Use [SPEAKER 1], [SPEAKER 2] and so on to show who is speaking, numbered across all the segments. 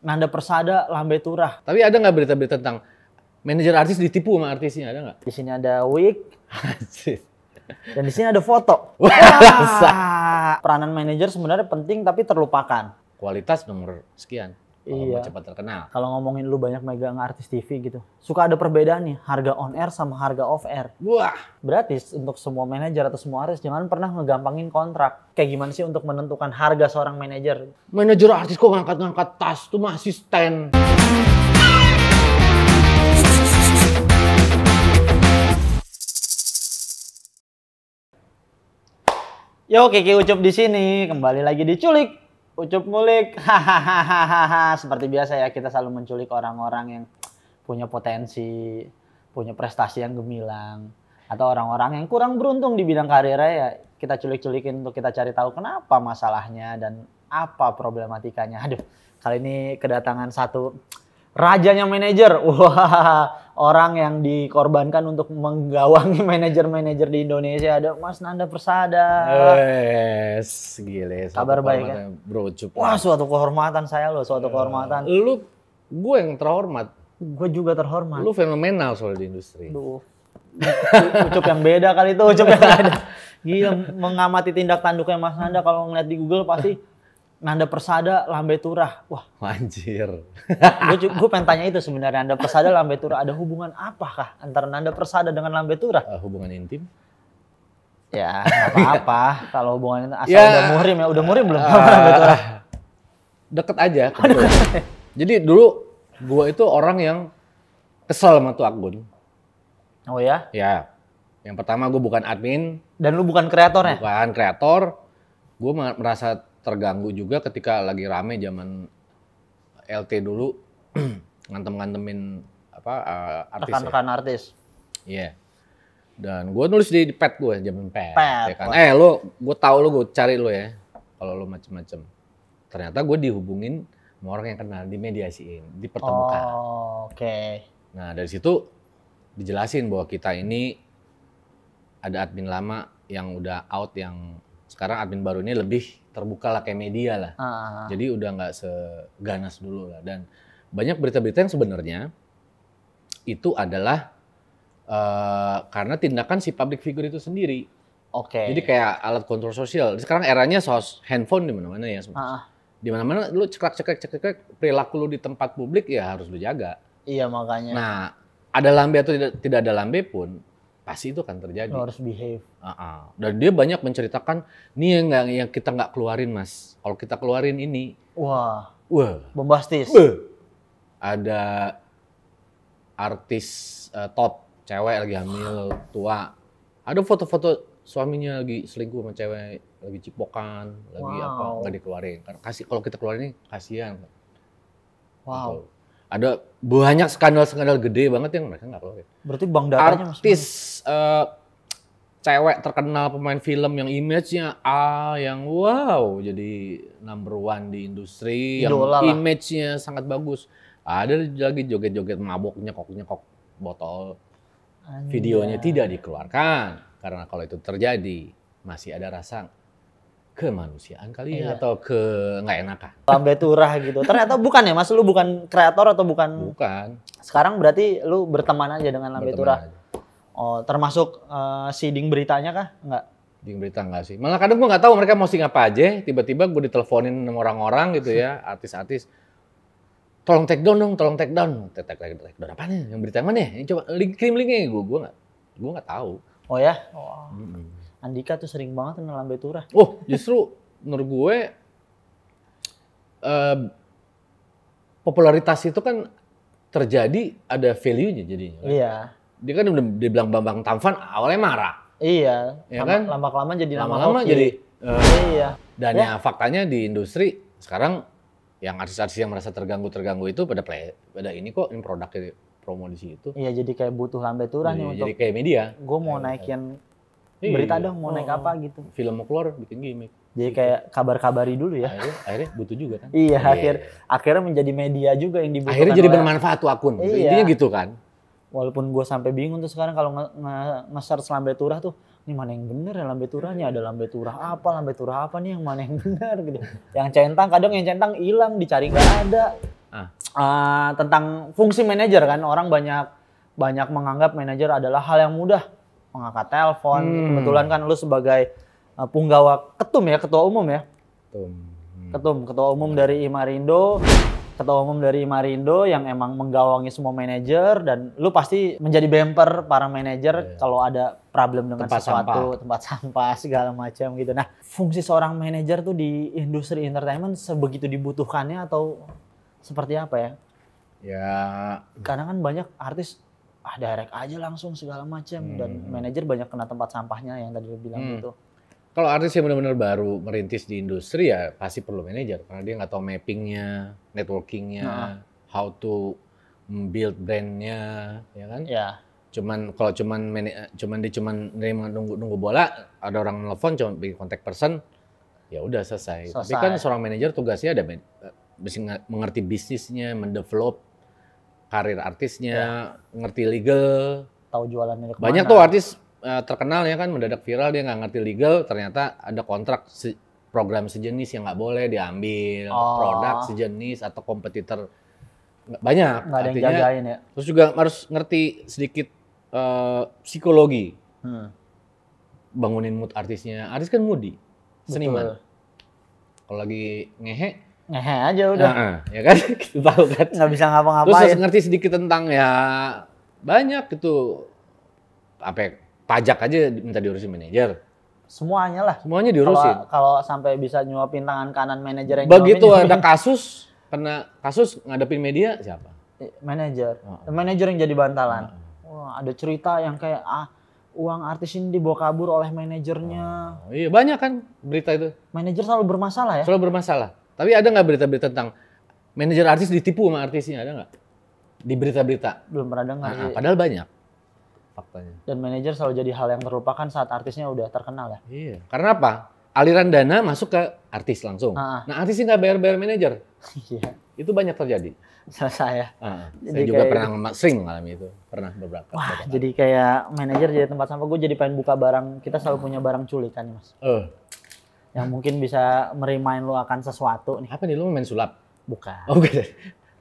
[SPEAKER 1] Nanda Persada, Lambe Turah. Tapi ada nggak berita-berita tentang manajer artis ditipu sama artisnya?
[SPEAKER 2] Ada nggak? Di sini ada wig. Dan di sini ada foto. Wah, peranan manajer sebenarnya penting tapi terlupakan. Kualitas nomor sekian iya. mau cepat terkenal. Kalau ngomongin lu banyak megang artis TV gitu, suka ada perbedaan nih harga on air sama harga off air. Wah. Berarti untuk semua manajer atau semua artis jangan pernah ngegampangin kontrak. Kayak gimana sih untuk menentukan harga seorang manajer? Manajer artis kok ngangkat-ngangkat tas tuh mah asisten. Yo, Kiki Ucup di sini. Kembali lagi diculik Ucup mulik, Hahaha. Seperti biasa ya kita selalu menculik orang-orang yang punya potensi, punya prestasi yang gemilang atau orang-orang yang kurang beruntung di bidang karirnya ya kita culik-culikin untuk kita cari tahu kenapa masalahnya dan apa problematikanya. Aduh, kali ini kedatangan satu rajanya manajer. Wah, orang yang dikorbankan untuk menggawangi manajer-manajer di Indonesia ada Mas Nanda Persada.
[SPEAKER 1] Yes, gile. Kabar baik kan? Bro, cukup. Wah,
[SPEAKER 2] suatu kehormatan saya loh, suatu uh, kehormatan. Lu gue yang terhormat. Gue juga terhormat. Lu
[SPEAKER 1] fenomenal soal di industri. Duh.
[SPEAKER 2] Ucup yang beda kali itu, ucup yang beda. Gila, mengamati tindak tanduknya Mas Nanda kalau ngeliat di Google pasti Nanda Persada, Lambe Turah. Wah,
[SPEAKER 1] anjir.
[SPEAKER 2] gue pengen tanya itu sebenarnya Nanda Persada, Lambe Turah ada hubungan apakah antara Nanda Persada dengan Lambe Turah? Uh, hubungan intim. Ya, apa-apa. Kalau hubungan asal ya, udah murim ya, udah murim belum? Uh, Lambe Turah.
[SPEAKER 1] Deket aja. Jadi dulu gue itu orang yang kesel sama tuh akun.
[SPEAKER 2] Oh ya? Ya.
[SPEAKER 1] Yang pertama gue bukan admin.
[SPEAKER 2] Dan lu bukan kreatornya? Bukan kreator.
[SPEAKER 1] Gue merasa terganggu juga ketika lagi rame zaman LT dulu ngantem-ngantemin apa uh, artis ya. rekan-rekan ya. artis. Iya. Yeah. Dan gue nulis di, di pet gue zaman pet, pet. Ya kan? Eh lo, gue tahu lo gue cari lo ya kalau lo macem-macem. Ternyata gue dihubungin sama orang yang kenal, di dimediasiin, dipertemukan. Oh, Oke. Okay. Nah dari situ dijelasin bahwa kita ini ada admin lama yang udah out yang sekarang admin baru ini lebih terbuka lah kayak media lah. Ah, ah, ah. Jadi udah nggak seganas dulu lah dan banyak berita-berita yang sebenarnya itu adalah uh, karena tindakan si public figure itu sendiri. Oke. Okay. Jadi kayak alat kontrol sosial. Sekarang eranya sos handphone di mana-mana ya Uh. Di mana-mana lu cekrek cekrek cekrek perilaku lu di tempat publik ya harus lu jaga. Iya makanya. Nah, ada lambe atau tidak tidak ada lambe pun pasti itu akan terjadi. Lo harus
[SPEAKER 2] behave. Uh -uh.
[SPEAKER 1] Dan dia banyak menceritakan, ini yang nggak yang kita nggak keluarin mas. Kalau kita keluarin ini,
[SPEAKER 2] wah, wah, bombastis. Wah.
[SPEAKER 1] Ada artis uh, top cewek lagi hamil tua. Ada foto-foto suaminya lagi selingkuh sama cewek, lagi cipokan, lagi apa nggak dikeluarin. kasih kalau kita keluarin ini kasihan. Wow. Atau, ada banyak skandal-skandal gede banget yang mereka nggak keluarin. Berarti bang datanya Artis uh, cewek terkenal pemain film yang image-nya A ah, yang wow jadi number one di industri Idola yang image-nya sangat bagus. Ada lagi joget-joget maboknya koknya kok botol.
[SPEAKER 2] Anjay. Videonya tidak
[SPEAKER 1] dikeluarkan karena kalau itu terjadi masih ada rasa
[SPEAKER 2] kemanusiaan kali ya iya. atau ke nggak enakan. Lambe turah gitu. Ternyata bukan ya Mas, lu bukan kreator atau bukan? Bukan. Sekarang berarti lu berteman aja dengan Lambe turah. Oh, termasuk uh, eh, seeding beritanya kah? Nggak. Seeding berita nggak sih. Malah kadang gua nggak
[SPEAKER 1] tahu mereka mau sing apa aja, tiba-tiba gua diteleponin sama orang-orang gitu ya, artis-artis. Tolong take down dong, tolong take down. Take, take, take, take down apa nih? Ya? Yang berita mana ya? Coba link, link linknya gue, gue
[SPEAKER 2] nggak, gue nggak tahu. Oh ya? Oh. Mm -hmm. Andika tuh sering banget lambe turah. Oh, justru menurut gue uh,
[SPEAKER 1] popularitas itu kan terjadi ada value-nya jadinya. Kan? Iya. Dia kan udah dibilang Bambang Tamfan awalnya marah. Iya. Ya kan? Lama-lama jadi lama-lama jadi. Uh, iya. Dan ya. ya faktanya di industri sekarang yang artis-artis yang merasa terganggu-terganggu itu pada play, pada ini kok ini produknya promo di situ.
[SPEAKER 2] Iya, jadi kayak butuh lambe turah iya, nih untuk. Jadi kayak media. Gue mau ya, naikin Iya, berita iya. dong mau oh, naik apa oh. gitu. Film mau keluar bikin gimmick. Jadi gitu. kayak kabar-kabari dulu ya. Akhirnya, akhirnya butuh juga kan. iya, yeah. Iya, akhir iya. akhirnya menjadi media juga yang dibutuhkan. Akhirnya jadi oleh, bermanfaat tuh akun. Iya. Intinya gitu kan. Walaupun gue sampai bingung tuh sekarang kalau nge share nge lambe turah tuh ini mana yang bener ya lambe turahnya ada lambe turah apa lambe turah apa nih yang mana yang bener gitu. yang centang kadang yang centang hilang dicari nggak ada. Ah. Uh, tentang fungsi manajer kan orang banyak banyak menganggap manajer adalah hal yang mudah mengangkat telepon. Hmm. Kebetulan kan lu sebagai uh, punggawa ketum ya, ketua umum ya.
[SPEAKER 1] Ketum. Hmm.
[SPEAKER 2] Ketum, ketua umum dari Imarindo, ketua umum dari Imarindo yang emang menggawangi semua manajer dan lu pasti menjadi bemper para manajer yeah. kalau ada problem dengan tempat sesuatu, sampah. tempat sampah segala macam gitu. Nah, fungsi seorang manajer tuh di industri entertainment sebegitu dibutuhkannya atau seperti apa ya? Ya. Karena kan banyak artis ah direct aja langsung segala macam hmm. dan hmm. manajer banyak kena tempat sampahnya yang tadi lu bilang hmm. gitu.
[SPEAKER 1] Kalau artis yang benar-benar baru merintis di industri ya pasti perlu manajer karena dia nggak tahu mappingnya, networkingnya, nah. how to mm, build brandnya, ya kan? Ya. Cuman kalau cuman cuman dia cuman nunggu nunggu bola, ada orang nelfon cuma bikin kontak person, ya udah selesai. selesai. Tapi kan seorang manajer tugasnya ada eh, mengerti bisnisnya, mendevelop karir artisnya, ya. ngerti legal,
[SPEAKER 2] tahu jualannya kemana. Banyak tuh artis
[SPEAKER 1] uh, terkenal ya kan mendadak viral dia nggak ngerti legal, ternyata ada kontrak se program sejenis yang nggak boleh diambil, oh. produk sejenis atau kompetitor banyak. Nggak ada Artinya, yang jagain ya. Terus juga harus ngerti sedikit uh, psikologi. Hmm. Bangunin mood artisnya. Artis kan moody, seniman. Kalau lagi ngehe,
[SPEAKER 2] ngehe aja udah. Nah,
[SPEAKER 1] ya kan kita
[SPEAKER 2] tahu kan. Nggak bisa ngapa-ngapain. Terus harus
[SPEAKER 1] ngerti sedikit tentang ya banyak itu apa ya, pajak aja minta diurusin manajer. Semuanya lah. Semuanya diurusin.
[SPEAKER 2] Kalau sampai bisa nyuapin tangan kanan manajer yang Begitu ada
[SPEAKER 1] kasus kena kasus
[SPEAKER 2] ngadepin media siapa? Eh, manajer. Oh. Manajer yang jadi bantalan. Oh. Wah, ada cerita yang kayak ah uang artis ini dibawa kabur oleh manajernya. Oh, iya banyak kan berita itu. Manajer selalu bermasalah ya? Selalu bermasalah. Tapi ada nggak berita-berita tentang manajer artis ditipu sama artisnya ada nggak? Di berita-berita? Belum pernah dengar. Nah, padahal
[SPEAKER 1] banyak faktanya.
[SPEAKER 2] Dan manajer selalu jadi hal yang terlupakan saat artisnya udah terkenal ya. Iya. Karena apa?
[SPEAKER 1] Aliran dana masuk ke artis langsung. Uh-uh. Nah artisnya nggak bayar-bayar manajer. Iya. itu banyak terjadi.
[SPEAKER 2] Salah saya. Uh, jadi saya juga pernah itu.
[SPEAKER 1] sering mengalami itu. Pernah beberapa.
[SPEAKER 2] Wah, beberapa. jadi kayak manajer jadi tempat sampah. Gue jadi pengen buka barang. Kita selalu punya barang culikan, mas. Uh yang mungkin bisa merimain lu akan sesuatu nih. Apa nih lu main sulap? Bukan. Oh, gitu.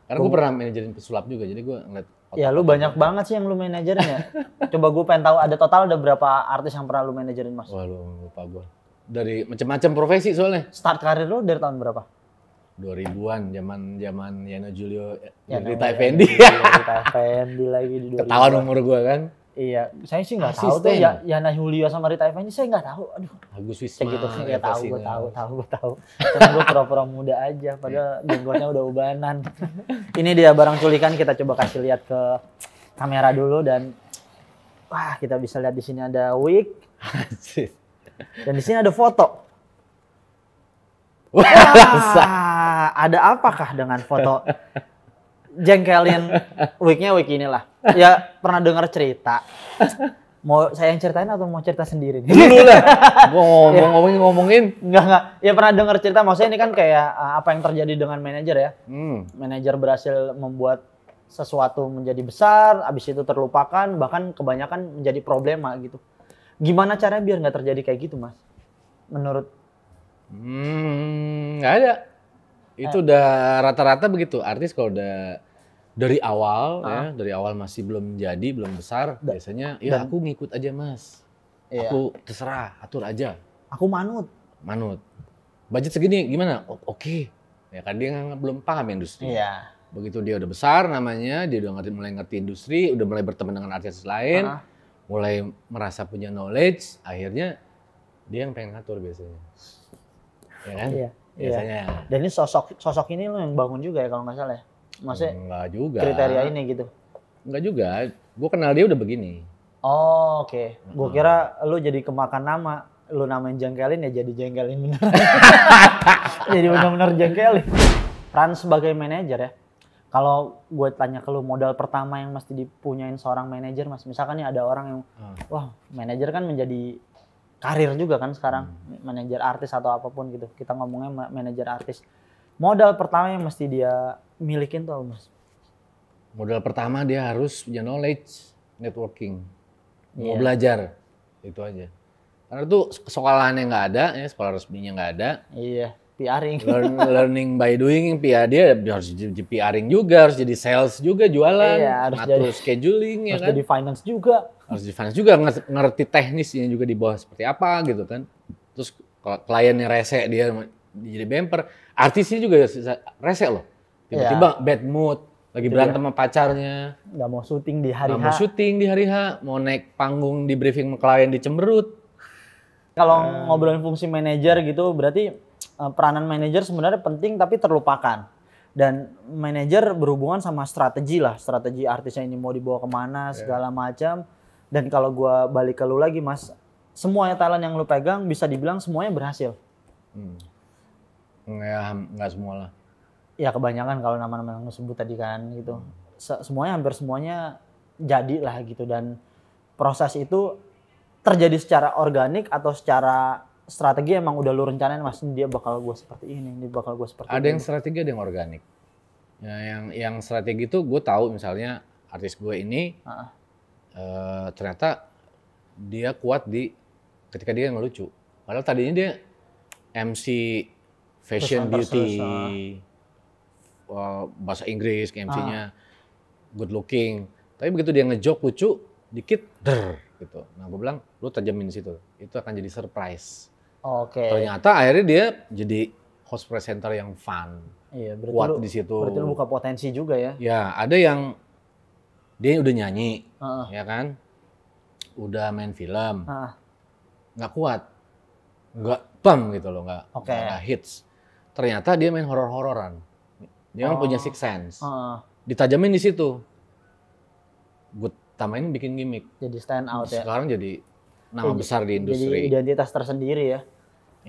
[SPEAKER 2] Karena gue pernah manajerin pesulap juga, jadi gue ngeliat. Otak ya lu banyak otak. banget sih yang lu manajerin ya. Coba gue pengen tahu ada total ada berapa artis yang pernah lu manajerin mas? Wah lu lupa gue. Dari macam-macam profesi soalnya. Start karir lu dari tahun berapa?
[SPEAKER 1] 2000-an, zaman zaman Yana Julio, Yana, Rita Effendi. Rita Effendi lagi di 2000. Ketahuan umur gue kan. Iya,
[SPEAKER 2] saya sih nggak tahu tuh ya Yana Julio sama Rita ini saya nggak tahu. Aduh, Agus Wisma. Kayak gitu nggak tahu, gue tahu, tahu, gue tahu. Karena gue pura-pura muda aja, padahal jenggotnya iya. udah ubanan. Ini dia barang culikan kita coba kasih lihat ke kamera dulu dan wah kita bisa lihat di sini ada wig. Dan di sini ada foto. Wah, ada apakah dengan foto jengkelin weeknya week inilah. Ya pernah dengar cerita. Mau saya yang ceritain atau mau cerita sendiri? Dulu lah. Gua ngomong, ya. ngomongin ngomongin. Enggak enggak. Ya pernah dengar cerita. Maksudnya ini kan kayak eh, apa yang terjadi dengan manajer ya. Hmm. Manajer berhasil membuat sesuatu menjadi besar, abis itu terlupakan, bahkan kebanyakan menjadi problema gitu. Gimana caranya biar nggak terjadi kayak gitu, Mas? Menurut? Hmm, nggak ada itu eh. udah rata-rata begitu. Artis kalau
[SPEAKER 1] udah dari awal ya, ah. ya, dari awal masih belum jadi, belum besar, da biasanya ya aku ngikut aja, Mas. Iya. Aku terserah, atur aja. Aku manut. Manut. Budget segini gimana? O Oke. Ya kan dia belum paham industri. Iya. Begitu dia udah besar namanya, dia udah ngerti mulai ngerti industri, udah mulai berteman dengan artis lain, ah. mulai merasa punya knowledge, akhirnya dia yang pengen ngatur biasanya.
[SPEAKER 2] Ya kan? Iya. Iya. biasanya. Iya. Dan ini sosok sosok ini lo yang bangun juga ya kalau nggak salah ya? Maksudnya Enggak juga. kriteria ini gitu? Enggak juga. Gue kenal dia udah begini. Oh oke. Okay. Gue kira lo jadi kemakan nama. Lo namain jengkelin ya jadi jengkelin bener. jadi bener-bener jengkelin. Peran sebagai manajer ya. Kalau gue tanya ke lu modal pertama yang mesti dipunyain seorang manajer mas, misalkan nih ada orang yang, hmm. wah manajer kan menjadi karir juga kan sekarang hmm. manajer artis atau apapun gitu kita ngomongnya manajer artis modal pertama yang mesti dia milikin tuh mas
[SPEAKER 1] modal pertama dia harus punya knowledge networking
[SPEAKER 2] mau yeah. belajar
[SPEAKER 1] itu aja karena tuh sekolahannya nggak ada ya sekolah resminya nggak ada
[SPEAKER 2] iya yeah. PRing Learn,
[SPEAKER 1] learning by doing PR dia harus jadi PRing juga harus jadi sales juga jualan iya, harus jadi, scheduling ya harus ya kan jadi finance juga harus di juga ngerti teknisnya juga di bawah seperti apa gitu kan. Terus kalau kliennya rese dia jadi bumper artisnya juga rese loh. Tiba-tiba yeah. bad mood, lagi berantem sama
[SPEAKER 2] pacarnya. Nggak mau syuting di hari gak H. mau
[SPEAKER 1] syuting di hari H, mau naik panggung di briefing klien di
[SPEAKER 2] cemberut. Kalau hmm. ngobrolin fungsi manajer gitu, berarti eh, peranan manajer sebenarnya penting tapi terlupakan. Dan manajer berhubungan sama strategi lah, strategi artisnya ini mau dibawa kemana, iya. segala macam dan kalau gue balik ke lu lagi mas, semuanya talent yang lu pegang bisa dibilang semuanya berhasil.
[SPEAKER 1] Hmm. Ya nggak semua lah.
[SPEAKER 2] Ya kebanyakan kalau nama-nama yang lu sebut tadi kan gitu. Hmm. semuanya hampir semuanya jadi lah gitu dan proses itu terjadi secara organik atau secara strategi emang udah lu rencanain mas dia bakal gue seperti ini dia bakal gue seperti ada ini. yang strategi ada yang organik
[SPEAKER 1] ya, yang yang strategi itu gue tahu misalnya artis gue ini uh -uh uh, ternyata dia kuat di ketika dia ngelucu. Padahal tadinya dia MC fashion Terus beauty uh, bahasa Inggris MC-nya ah. good looking. Tapi begitu dia ngejok lucu dikit der gitu. Nah, gue bilang lu tajamin situ. Itu akan jadi surprise.
[SPEAKER 2] Oke. Okay. Ternyata
[SPEAKER 1] akhirnya dia jadi host presenter yang fun.
[SPEAKER 2] Iya, berarti kuat lu, di situ. Berarti lu buka potensi juga ya.
[SPEAKER 1] Ya, ada yang dia udah nyanyi, uh ya kan? Udah main film, nggak -uh. kuat, nggak bang gitu loh, nggak okay. Nggak hits. Ternyata dia main horor-hororan. Dia uh. punya oh. six sense. Uh Ditajamin di situ. Gue tambahin bikin gimmick. Jadi stand out Sekarang ya. Sekarang
[SPEAKER 2] jadi nama jadi, besar di industri. Jadi identitas tersendiri ya.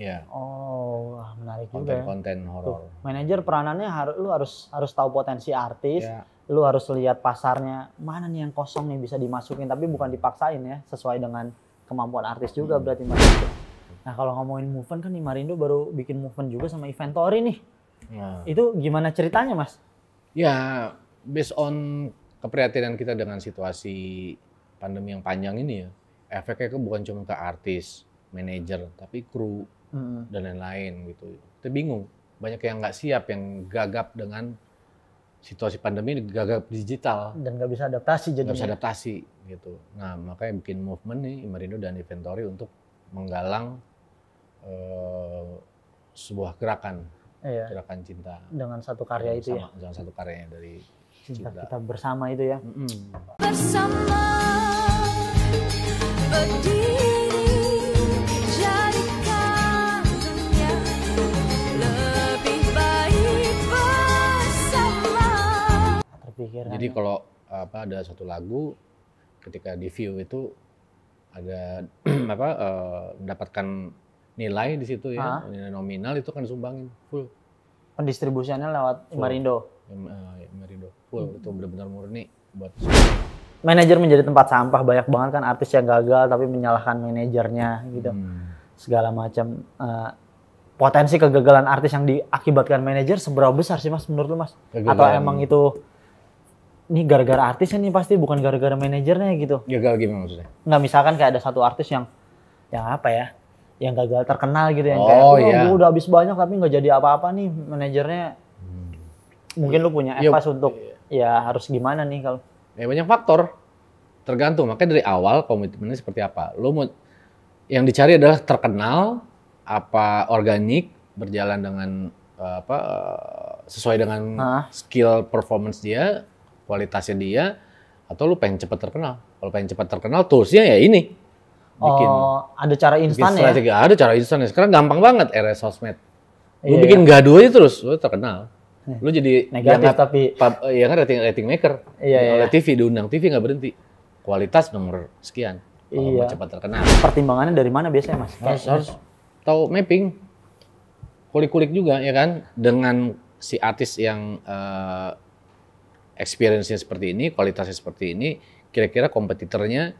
[SPEAKER 2] Iya. Oh, menarik konten, juga. Ya. Konten-konten horor. Manajer peranannya harus lu harus harus tahu potensi artis. Ya lu harus lihat pasarnya mana nih yang kosong nih bisa dimasukin tapi bukan dipaksain ya sesuai dengan kemampuan artis juga hmm. berarti Mas. Nah kalau ngomongin movement kan Marindo baru bikin movement juga sama Inventory nih. Ya. Itu gimana ceritanya Mas?
[SPEAKER 1] Ya based on keprihatinan kita dengan situasi pandemi yang panjang ini ya efeknya ke bukan cuma ke artis, manajer tapi kru hmm. dan lain-lain gitu. Kita bingung banyak yang nggak siap yang gagap dengan situasi pandemi gagal digital
[SPEAKER 2] dan nggak bisa adaptasi jadi nggak bisa adaptasi gitu
[SPEAKER 1] nah makanya bikin movement nih Imerindo dan Inventory untuk menggalang uh, sebuah gerakan iya. gerakan cinta dengan satu karya dengan itu sama, ya dengan satu karyanya dari
[SPEAKER 2] cinta, cinta. kita bersama itu ya mm -hmm. bersama Pikiran. Jadi
[SPEAKER 1] kalau apa ada satu lagu ketika di view itu ada apa uh, mendapatkan nilai di situ ya, nilai
[SPEAKER 2] nominal itu kan sumbangin full. Pendistribusiannya lewat full. Marindo.
[SPEAKER 1] Eh, Marindo full hmm. itu benar-benar murni buat
[SPEAKER 2] manajer menjadi tempat sampah banyak banget kan artis yang gagal tapi menyalahkan manajernya gitu hmm. segala macam uh, potensi kegagalan artis yang diakibatkan manajer seberapa besar sih mas menurut lu mas kegagalan. atau emang itu nih gara-gara artisnya nih pasti bukan gara-gara manajernya gitu. Gagal gimana maksudnya? Enggak misalkan kayak ada satu artis yang yang apa ya? Yang gagal terkenal gitu yang oh, kayak oh, iya. udah habis banyak tapi nggak jadi apa-apa nih manajernya. Hmm. Mungkin lu punya efforts ya, untuk iya. ya harus gimana nih kalau? Ya banyak faktor. Tergantung. Makanya dari awal
[SPEAKER 1] komitmennya seperti apa. Lu mau yang dicari adalah terkenal apa organik berjalan dengan eh, apa sesuai dengan Hah? skill performance dia kualitasnya dia atau lu pengen cepat terkenal kalau pengen cepat terkenal toolsnya ya ini
[SPEAKER 2] bikin oh,
[SPEAKER 1] ada cara instan ya ada cara instan ya sekarang gampang banget era sosmed
[SPEAKER 2] lu iya, bikin iya. gaduh
[SPEAKER 1] aja terus lu terkenal eh, lu jadi negatif yang tapi pub, ya kan rating rating maker iya, iya. oleh iya. TV diundang TV nggak berhenti kualitas nomor sekian kalau iya. mau cepat terkenal pertimbangannya dari mana biasanya mas harus, harus tahu mapping kulik-kulik juga ya kan dengan si artis yang uh, experience-nya seperti ini, kualitasnya seperti ini, kira-kira kompetitornya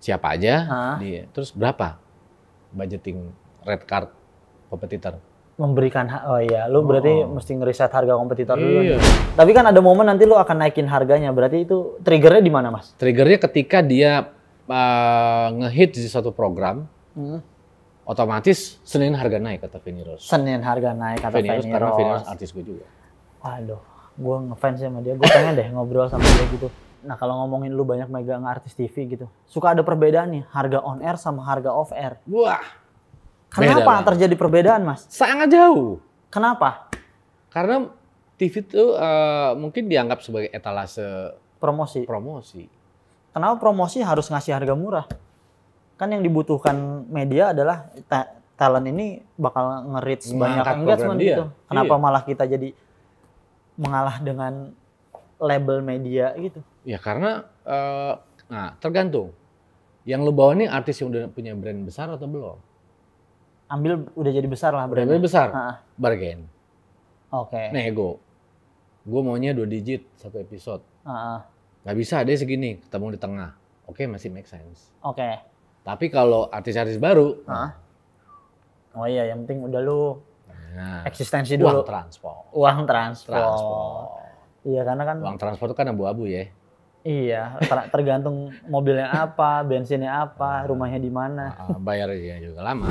[SPEAKER 1] siapa aja? Di, iya. Terus berapa budgeting red card kompetitor?
[SPEAKER 2] memberikan oh iya lu berarti oh. mesti ngeriset harga kompetitor iya. dulu nih. tapi kan ada momen nanti lu akan naikin harganya berarti itu triggernya di mana mas
[SPEAKER 1] triggernya ketika dia uh, ngehit di suatu program hmm. otomatis senin harga naik kata Rose.
[SPEAKER 2] senin harga naik kata Vinny Rose. karena Rose artis gue juga waduh gue ngefans sama dia gue pengen deh ngobrol sama dia gitu nah kalau ngomongin lu banyak megang artis TV gitu suka ada perbedaan nih harga on air sama harga off air wah kenapa beda, terjadi perbedaan mas sangat jauh kenapa karena TV tuh uh, mungkin dianggap sebagai etalase promosi promosi kenapa promosi harus ngasih harga murah kan yang dibutuhkan media adalah talent ini bakal ngerit sebanyak banyak engagement gitu kenapa iya. malah kita jadi mengalah dengan label media gitu?
[SPEAKER 1] Ya karena uh, nah tergantung. Yang lo bawa ini artis yang udah punya brand besar atau belum? Ambil udah jadi besar lah brand. besar. Ha. Bargain. Oke. Okay. Nego. Gue maunya dua digit satu episode. Ha. Gak bisa deh segini, ketemu di tengah. Oke, okay, masih make sense. Oke. Okay. Tapi kalau artis-artis baru, ha. Nah.
[SPEAKER 2] oh iya, yang penting udah lo
[SPEAKER 1] Nah, eksistensi dulu. Uang transport.
[SPEAKER 2] Uang transport. Iya karena kan. Uang transport itu kan abu-abu ya. Iya, tergantung mobilnya apa, bensinnya apa, nah. rumahnya di mana. Nah,
[SPEAKER 1] bayar bayarnya juga lama.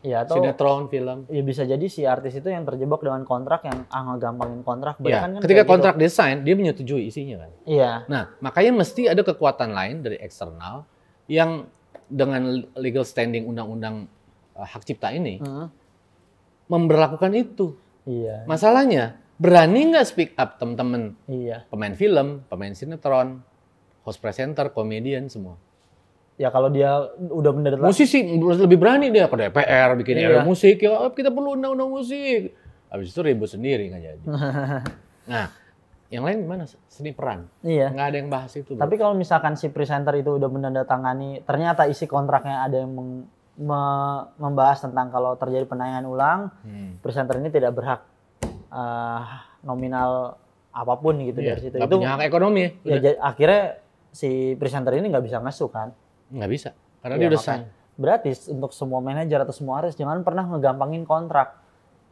[SPEAKER 2] Iya atau sinetron film. Iya bisa jadi si artis itu yang terjebak dengan kontrak yang ah nggak gampangin kontrak. Iya. Kan, kan Ketika gitu. kontrak gitu. desain
[SPEAKER 1] dia menyetujui isinya kan. Iya. Nah makanya mesti ada kekuatan lain dari eksternal yang dengan legal standing undang-undang eh, hak cipta ini uh hmm. -huh memperlakukan itu. Iya. Masalahnya berani nggak speak up temen-temen? Iya. Pemain film, pemain sinetron, host presenter, komedian semua. Ya kalau dia udah bener Musisi lebih berani dia ke DPR bikin iya. musik ya kita
[SPEAKER 2] perlu undang-undang musik. Habis
[SPEAKER 1] itu ribut sendiri nggak jadi. nah, yang lain gimana? Seni peran.
[SPEAKER 2] Iya. Nggak ada yang bahas itu. Tapi kalau misalkan si presenter itu udah menandatangani, ternyata isi kontraknya ada yang meng me membahas tentang kalau terjadi penayangan ulang, hmm. presenter ini tidak berhak uh, nominal apapun gitu yeah, dari situ. Itu punya hak ekonomi. Ya, ya akhirnya si presenter ini nggak bisa masuk kan? Nggak bisa, karena ya, dia udah sign. Berarti untuk semua manajer atau semua artis jangan pernah ngegampangin kontrak.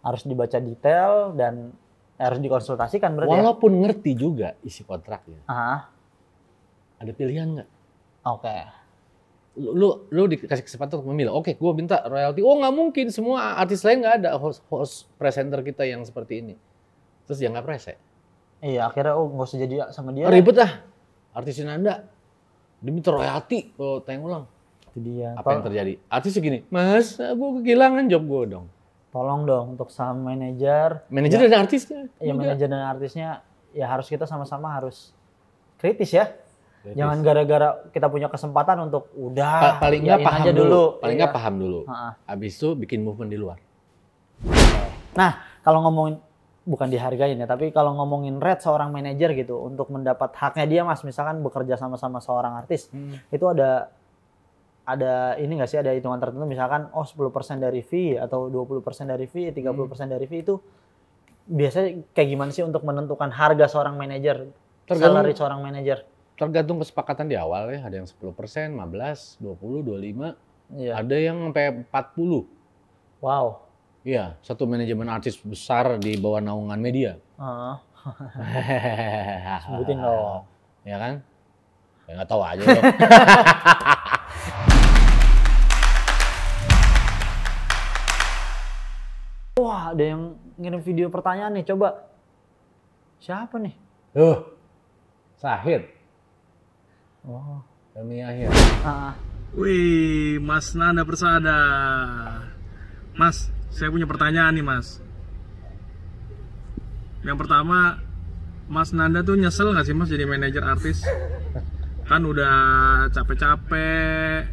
[SPEAKER 2] Harus dibaca detail dan harus dikonsultasikan berarti. Ya? Walaupun ya? ngerti juga isi kontraknya. Aha. Ada pilihan nggak? Oke. Okay
[SPEAKER 1] lu lu dikasih kesempatan untuk memilih oke okay, gue minta royalti oh nggak mungkin semua artis lain nggak ada host host presenter kita yang seperti ini terus yang nggak prese iya akhirnya oh nggak usah jadi sama dia ribet lah artis Nanda demi royalti kalau tayang ulang itu dia apa Tolong. yang terjadi artis segini
[SPEAKER 2] mas gue kehilangan job gue dong tolong dong untuk sama manajer manajer ya, dan artisnya ya manajer dan artisnya ya harus kita sama-sama harus kritis ya Jangan gara-gara kita punya kesempatan untuk udah. Pa paling ya nggak paham aja dulu. dulu. Paling iya. nggak iya.
[SPEAKER 1] paham dulu. habis itu bikin movement di luar.
[SPEAKER 2] Nah, kalau ngomongin bukan dihargain ya, tapi kalau ngomongin red seorang manajer gitu untuk mendapat haknya dia Mas, misalkan bekerja sama-sama seorang artis, hmm. itu ada ada ini nggak sih ada hitungan tertentu misalkan oh 10% dari fee atau 20% dari fee, 30% hmm. dari fee itu biasanya kayak gimana sih untuk menentukan harga seorang manajer? Tergantung, salary seorang manajer tergantung kesepakatan di awal ya. Ada yang 10 persen, 15,
[SPEAKER 1] 20, 25. Iya. Ada yang sampai 40. Wow. Iya, satu manajemen artis besar di bawah naungan media. Uh. Sebutin dong. Ya kan? Ya nggak tahu aja dong.
[SPEAKER 2] Wah, ada yang ngirim video pertanyaan nih, coba. Siapa nih?
[SPEAKER 1] Duh, Sahid. Oh. Ilmiah akhir, Ah. Wih, Mas Nanda Persada. Mas, saya punya pertanyaan nih, Mas. Yang pertama, Mas Nanda tuh nyesel nggak sih Mas jadi manajer artis? Kan udah capek-capek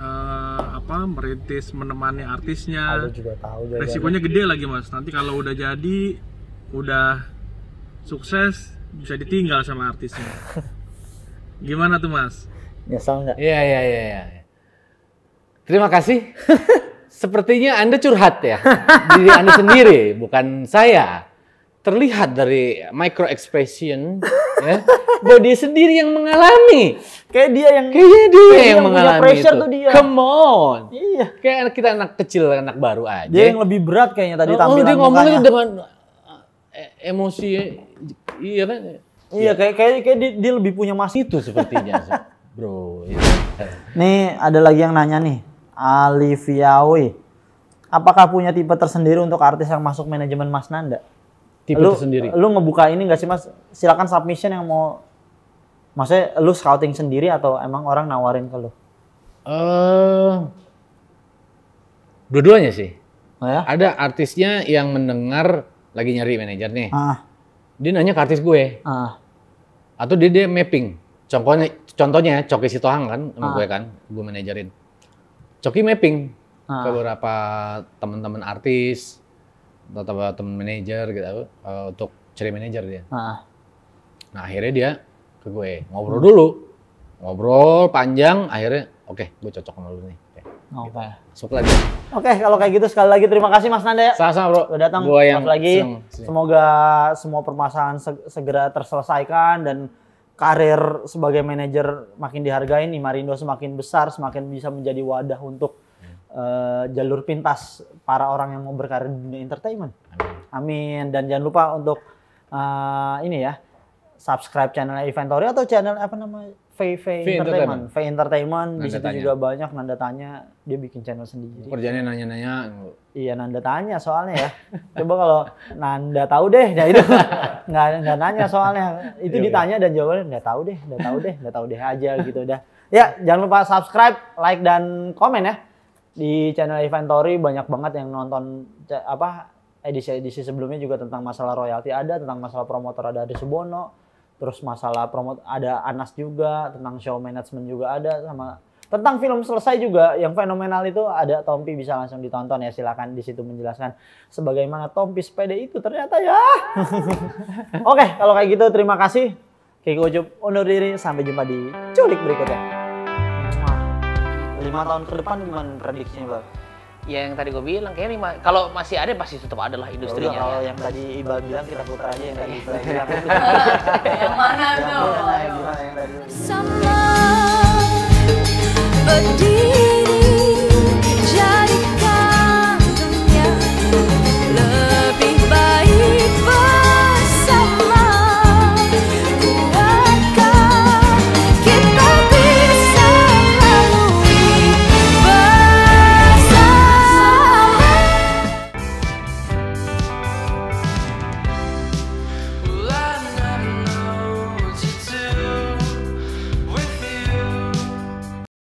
[SPEAKER 1] uh, apa merintis menemani artisnya. juga tahu. Resikonya gede lagi Mas. Nanti kalau udah jadi, udah sukses bisa ditinggal sama artisnya. Gimana tuh Mas? Nyesal nggak? Iya iya iya. Ya. Terima kasih. Sepertinya Anda curhat ya. Diri Anda sendiri, bukan saya. Terlihat dari micro expression ya, bahwa sendiri yang mengalami. Kayak dia yang kayak dia, kayak yang, yang mengalami itu. Tuh dia. Come on. Iya. Kayak anak kita anak kecil, anak baru aja. Dia yang lebih berat kayaknya tadi oh, tampilan Oh, dia ngomongnya dengan eh, emosi iya kan
[SPEAKER 2] Iya, iya, kayak kayak, kayak dia, dia lebih punya mas itu sepertinya, bro. Ya. Nih ada lagi yang nanya nih, Ali Aliviawi. Apakah punya tipe tersendiri untuk artis yang masuk manajemen Mas Nanda?
[SPEAKER 1] Tipe lu, tersendiri.
[SPEAKER 2] Lu ngebuka ini gak sih Mas? Silakan submission yang mau. Maksudnya lu scouting sendiri atau emang orang nawarin ke lu? Uh, dua-duanya sih. Oh ya? Ada
[SPEAKER 1] artisnya yang mendengar lagi nyari manajer nih. Ah. Dia nanya ke artis gue. Ah atau dia dia mapping contohnya contohnya ya, Coki Sitohang kan ah. gue kan gue manajerin Coki mapping ah. ke beberapa teman-teman artis atau teman manajer gitu uh, untuk cari manajer dia ah. nah akhirnya dia ke gue ngobrol hmm. dulu ngobrol panjang akhirnya oke okay, gue cocok sama lu nih Gitu. Oke. Okay. lagi.
[SPEAKER 2] Oke, kalau kayak gitu sekali lagi terima kasih Mas Nanda ya. Sama-sama, Bro. Udah datang. Gua yang lagi. Seneng, seneng. Semoga semua permasalahan segera terselesaikan dan karir sebagai manajer makin dihargain, Imarindo semakin besar, semakin bisa menjadi wadah untuk uh, jalur pintas para orang yang mau berkarir di dunia entertainment. Amin. Dan jangan lupa untuk uh, ini ya, subscribe channel Eventory atau channel apa namanya? V Entertainment, v Entertainment, di situ juga banyak nanda tanya, dia bikin channel sendiri. Kerjanya nanya-nanya. Iya nanda tanya soalnya ya. Coba kalau nanda tahu deh, nah itu nggak nggak nanya soalnya. Itu iya, iya. ditanya dan jawabnya nggak tahu deh, nggak tahu deh, nggak tahu deh aja gitu udah. Ya jangan lupa subscribe, like dan komen ya di channel Inventory banyak banget yang nonton apa edisi-edisi sebelumnya juga tentang masalah royalti ada, tentang masalah promotor ada di Subono, terus masalah promo ada Anas juga tentang show management juga ada sama tentang film selesai juga yang fenomenal itu ada Tompi bisa langsung ditonton ya silahkan di situ menjelaskan sebagaimana Tompi sepeda itu ternyata ya oke okay, kalau kayak gitu terima kasih Kiki Ucup undur diri sampai jumpa di culik berikutnya lima tahun ke depan gimana prediksinya bang ya yang tadi gue bilang kayaknya lima kalau masih ada pasti tetap ada lah ya industrinya kalau yang tadi Iba bilang kita putar aja yang tadi yang mana dong yang tadi